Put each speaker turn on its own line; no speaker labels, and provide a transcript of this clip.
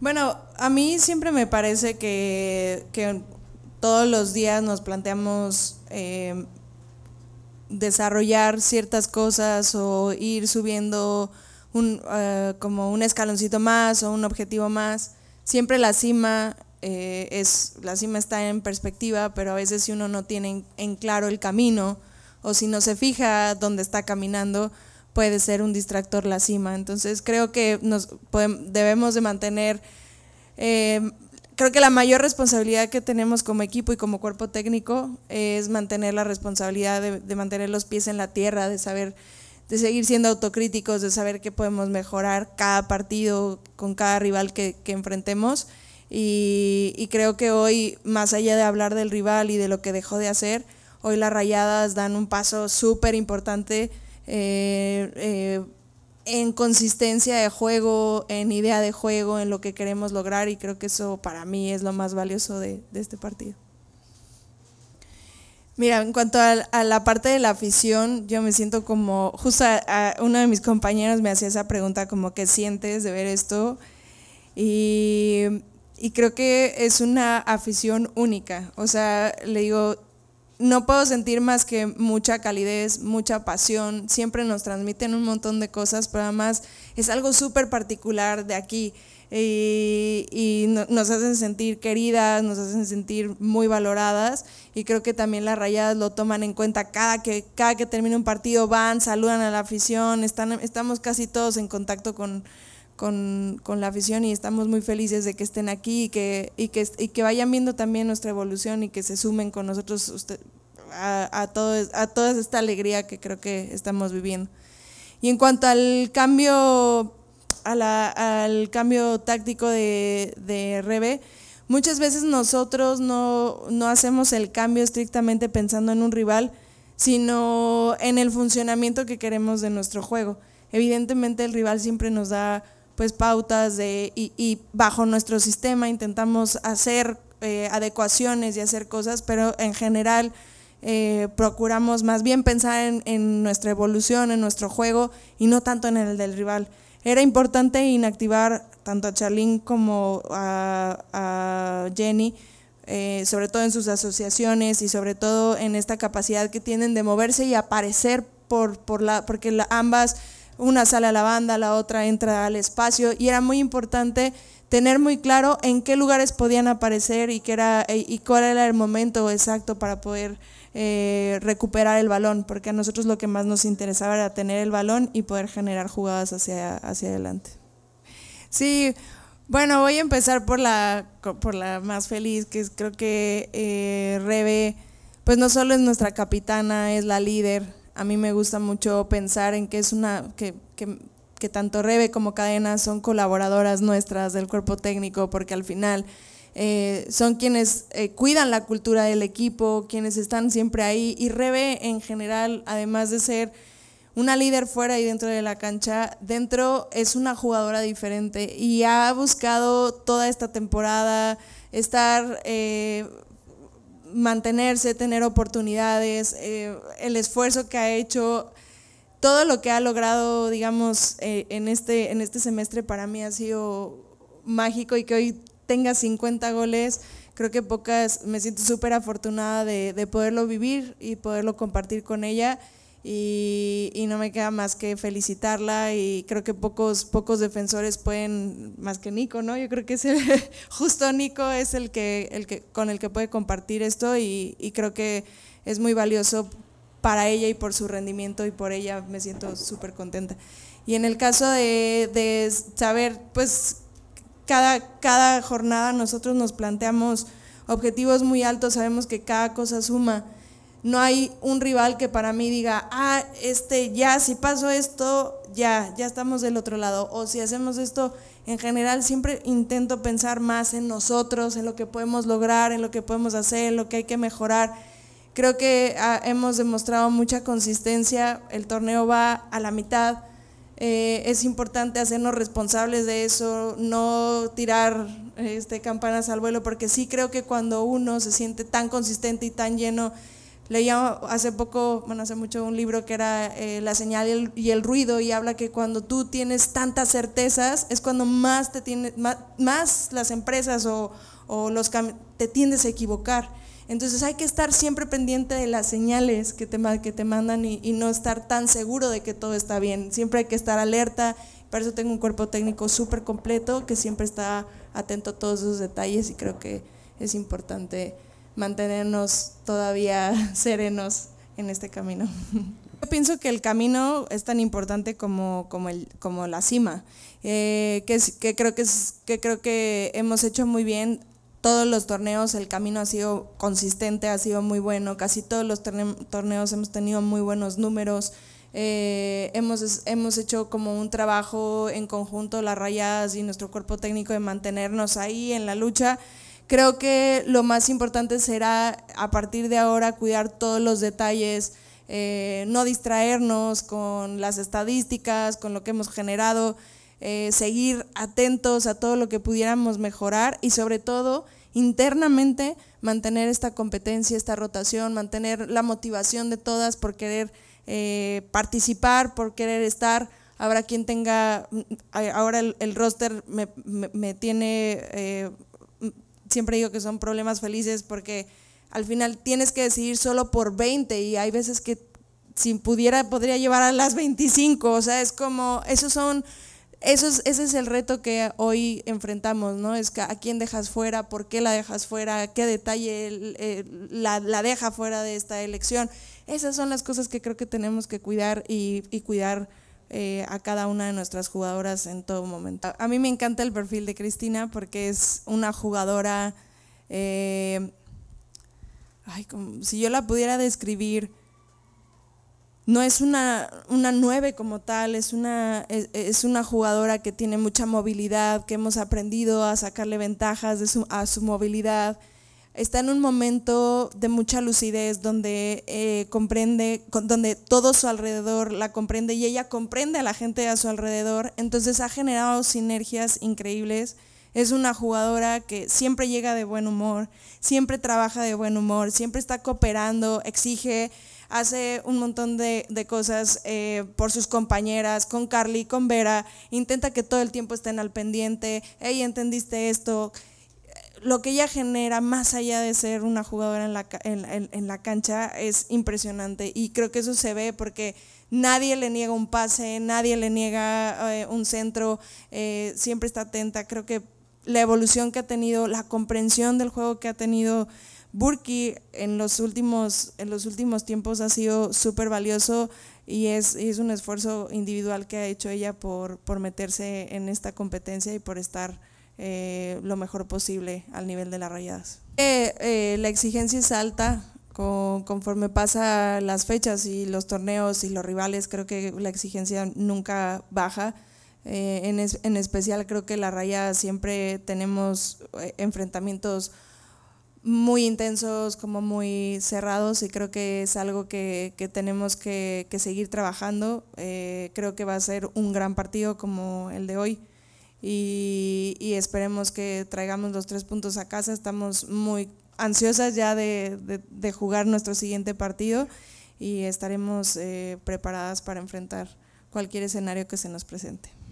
Bueno, a mí siempre me parece que, todos los días nos planteamos em, desarrollar ciertas cosas o ir subiendo eh, como un escaloncito más o un objetivo más. Siempre la cima eh, es, la cima está en perspectiva, pero a veces si uno no tiene en claro el camino o si no se fija dónde está caminando, puede ser un distractor la cima. Entonces creo que nos debemos de mantener, eh, creo que la mayor responsabilidad que tenemos como equipo y como cuerpo técnico es mantener la responsabilidad de, mantener los pies en la tierra, de saber de seguir siendo autocríticos, de saber que podemos mejorar cada partido con cada rival que, enfrentemos. Y, y, creo que hoy, más allá de hablar del rival y de lo que dejó de hacer, hoy las rayadas dan un paso súper importante eh, eh, en consistencia de juego, en idea de juego, en lo que queremos lograr y creo que eso para mí es lo más valioso de, este partido. Mira, en cuanto a, la parte de la afición, yo me siento como, justo a, uno de mis compañeros me hacía esa pregunta como, ¿qué sientes de ver esto? Y, y creo que es una afición única. O sea, le digo, no puedo sentir más que mucha calidez, mucha pasión, siempre nos transmiten un montón de cosas, pero además es algo súper particular de aquí y, nos hacen sentir queridas, nos hacen sentir muy valoradas y creo que también las rayadas lo toman en cuenta cada que, cada que termina un partido, van, saludan a la afición, estamos casi todos en contacto con con, la afición y estamos muy felices de que estén aquí y que, y que, vayan viendo también nuestra evolución y que se sumen con nosotros a, a, a toda esta alegría que creo que estamos viviendo. Y en cuanto al cambio, a la, al cambio táctico de, de Rebe, muchas veces nosotros no, no hacemos el cambio estrictamente pensando en un rival, sino en el funcionamiento que queremos de nuestro juego. Evidentemente el rival siempre nos da pues pautas de, y, bajo nuestro sistema intentamos hacer eh, adecuaciones y hacer cosas, pero en general eh, procuramos más bien pensar en, nuestra evolución, en nuestro juego y no tanto en el del rival. Era importante inactivar tanto a Charlene como a, Jenny, eh, sobre todo en sus asociaciones y sobre todo en esta capacidad que tienen de moverse y aparecer por, por la, porque ambas una sale a la banda, la otra entra al espacio y era muy importante tener muy claro en qué lugares podían aparecer y, era, eh, y cuál era el momento exacto para poder eh, recuperar el balón, porque a nosotros lo que más nos interesaba era tener el balón y poder generar jugadas hacia, hacia adelante. Sí, bueno, voy a empezar por la, por la más feliz, que es, creo que eh, Rebe, pues no solo es nuestra capitana, es la líder, a mí me gusta mucho pensar en que es una, que, tanto Rebe como Cadena son colaboradoras nuestras del cuerpo técnico, porque al final eh, son quienes eh, cuidan la cultura del equipo, quienes están siempre ahí. Y Rebe en general, además de ser una líder fuera y dentro de la cancha, dentro es una jugadora diferente y ha buscado toda esta temporada estar eh, mantenerse, tener oportunidades, eh, el esfuerzo que ha hecho, todo lo que ha logrado, digamos, eh, en, este, en este semestre para mí ha sido mágico y que hoy tenga 50 goles, creo que pocas, me siento súper afortunada de, de poderlo vivir y poderlo compartir con ella y, no me queda más que felicitarla y creo que pocos, pocos defensores pueden, más que Nico, ¿no? Yo creo que es justo Nico es el que, el que con el que puede compartir esto y, creo que es muy valioso para ella y por su rendimiento y por ella me siento súper contenta. Y en el caso de, saber, pues cada, cada jornada nosotros nos planteamos objetivos muy altos, sabemos que cada cosa suma no hay un rival que para mí diga, ah, este, ya, si paso esto, ya, ya estamos del otro lado. O si hacemos esto, en general siempre intento pensar más en nosotros, en lo que podemos lograr, en lo que podemos hacer, en lo que hay que mejorar. Creo que ah, hemos demostrado mucha consistencia, el torneo va a la mitad, eh, es importante hacernos responsables de eso, no tirar este, campanas al vuelo, porque sí creo que cuando uno se siente tan consistente y tan lleno Leía hace poco, bueno, hace mucho un libro que era eh, La señal y el, ruido y habla que cuando tú tienes tantas certezas es cuando más, más, las empresas o, los los te tiendes a equivocar. Entonces hay que estar siempre pendiente de las señales que te, que te mandan y, no estar tan seguro de que todo está bien. Siempre hay que estar alerta. Para eso tengo un cuerpo técnico súper completo que siempre está atento a todos esos detalles y creo que es importante mantenernos todavía serenos en este camino. Yo pienso que el camino es tan importante como, como, el, como la cima, eh, que, que, creo que, es, que creo que hemos hecho muy bien todos los torneos, el camino ha sido consistente, ha sido muy bueno, casi todos los torneos hemos tenido muy buenos números, eh, hemos, hemos hecho como un trabajo en conjunto, las rayadas y nuestro cuerpo técnico de mantenernos ahí en la lucha Creo que lo más importante será a partir de ahora cuidar todos los detalles, eh, no distraernos con las estadísticas, con lo que hemos generado, eh, seguir atentos a todo lo que pudiéramos mejorar y sobre todo internamente mantener esta competencia, esta rotación, mantener la motivación de todas por querer eh, participar, por querer estar. Habrá quien tenga, mm, ahora el, roster me, tiene siempre digo que son problemas felices porque al final tienes que decidir solo por 20 y hay veces que si pudiera podría llevar a las 25, o sea, es como, esos son, esos, ese es el reto que hoy enfrentamos, ¿no? Es que a quién dejas fuera, por qué la dejas fuera, qué detalle la, la, deja fuera de esta elección. Esas son las cosas que creo que tenemos que cuidar y, y cuidar eh, a cada una de nuestras jugadoras en todo momento. A mí me encanta el perfil de Cristina porque es una jugadora, eh, ay, si yo la pudiera describir, no es una, una nueve como tal, es una, una jugadora que tiene mucha movilidad, que hemos aprendido a sacarle ventajas de a su movilidad está en un momento de mucha lucidez donde eh, comprende, donde todo su alrededor la comprende y ella comprende a la gente a su alrededor, entonces ha generado sinergias increíbles. Es una jugadora que siempre llega de buen humor, siempre trabaja de buen humor, siempre está cooperando, exige, hace un montón de, cosas eh, por sus compañeras, con Carly, con Vera, intenta que todo el tiempo estén al pendiente, hey, ¿entendiste esto? lo que ella genera, más allá de ser una jugadora en la, cancha, es impresionante. Y creo que eso se ve porque nadie le niega un pase, nadie le niega eh, un centro, eh, siempre está atenta. Creo que la evolución que ha tenido, la comprensión del juego que ha tenido Burki en los últimos, en los últimos tiempos ha sido súper valioso y es, es, un esfuerzo individual que ha hecho ella por, por meterse en esta competencia y por estar eh, lo mejor posible al nivel de las rayadas. Eh, eh, la exigencia es alta conforme pasa las fechas y los torneos y los rivales, creo que la exigencia nunca baja. En, en, especial creo que la raya siempre tenemos enfrentamientos muy intensos, como muy cerrados y creo que es algo que, que tenemos que, seguir trabajando. creo que va a ser un gran partido como el de hoy y, esperemos que traigamos los tres puntos a casa. Estamos muy ansiosas ya de, jugar nuestro siguiente partido y estaremos eh, preparadas para enfrentar cualquier escenario que se nos presente.